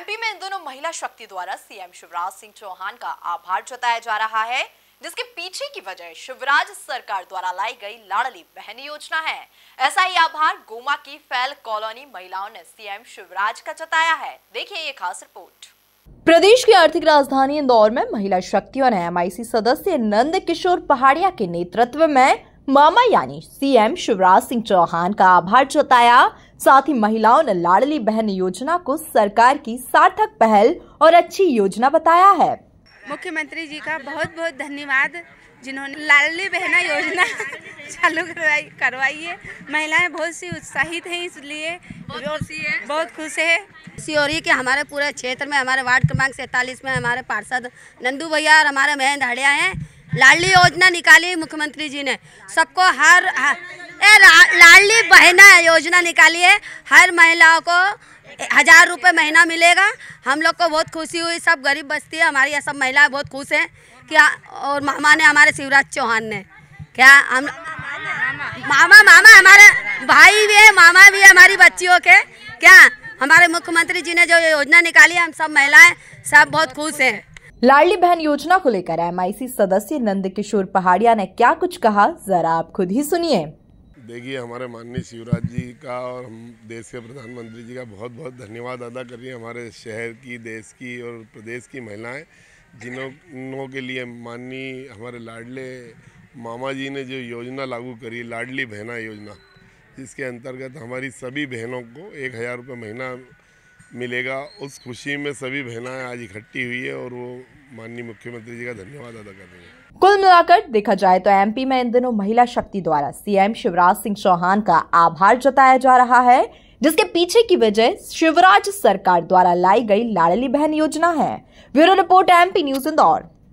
MP में इन दोनों महिला शक्ति द्वारा सीएम शिवराज सिंह चौहान का आभार जताया जा रहा है जिसके पीछे की वजह शिवराज सरकार द्वारा लाई गई लाडली बहन योजना है ऐसा ही आभार गोमा की फैल कॉलोनी महिलाओं ने सीएम शिवराज का जताया है देखिए ये खास रिपोर्ट प्रदेश की आर्थिक राजधानी इंदौर में महिला शक्तियों ने एमआईसी सदस्य नंद किशोर पहाड़िया के नेतृत्व में मामा यानी सीएम शिवराज सिंह चौहान का आभार जताया साथ ही महिलाओं ने लाडली बहन योजना को सरकार की सार्थक पहल और अच्छी योजना बताया है मुख्यमंत्री जी का बहुत बहुत धन्यवाद जिन्होंने लाडली बहना योजना चालू करवाई करवाई है महिलाएं बहुत सी उत्साहित हैं इसलिए बहुत खुशी है बहुत खुश है सियोरी हमारे पूरे क्षेत्र में हमारे वार्ड क्रमांक सैतालीस में हमारे पार्षद नंदू भैया और हमारे बहन धाड़िया हैं लाडली योजना निकाली मुख्यमंत्री जी ने सबको हर, ए लाडली बहना योजना निकाली है हर महिलाओं को हजार रुपये महीना मिलेगा हम लोग को बहुत खुशी हुई सब गरीब बस्ती है हमारी यहाँ सब महिलाएं बहुत खुश हैं कि और मामा ने हमारे शिवराज चौहान ने क्या हम मामा मामा हमारे भाई भी है मामा भी है हमारी बच्चियों के क्या हमारे मुख्यमंत्री जी ने जो योजना निकाली है हम सब महिलाएं सब बहुत खुश हैं लाडली बहन योजना को लेकर एमआईसी सदस्य नंद किशोर पहाड़िया ने क्या कुछ कहा जरा आप खुद ही सुनिए देखिए हमारे माननीय शिवराज जी का और हम देश के प्रधानमंत्री जी का बहुत बहुत धन्यवाद अदा कर रही है हमारे शहर की देश की और प्रदेश की महिलाएं जिन्हों के लिए माननीय हमारे लाडले मामा जी ने जो योजना लागू करी लाडली बहना योजना जिसके अंतर्गत हमारी सभी बहनों को एक हज़ार रुपये महीना मिलेगा उस खुशी में सभी बहनाएं आज इकट्ठी हुई है और वो माननीय मुख्यमंत्री जी का धन्यवाद अदा कर रही है कुल मिलाकर देखा जाए तो एमपी में इन दिनों महिला शक्ति द्वारा सीएम शिवराज सिंह चौहान का आभार जताया जा रहा है जिसके पीछे की वजह शिवराज सरकार द्वारा लाई गई लाडली बहन योजना है bureau report MP news Indore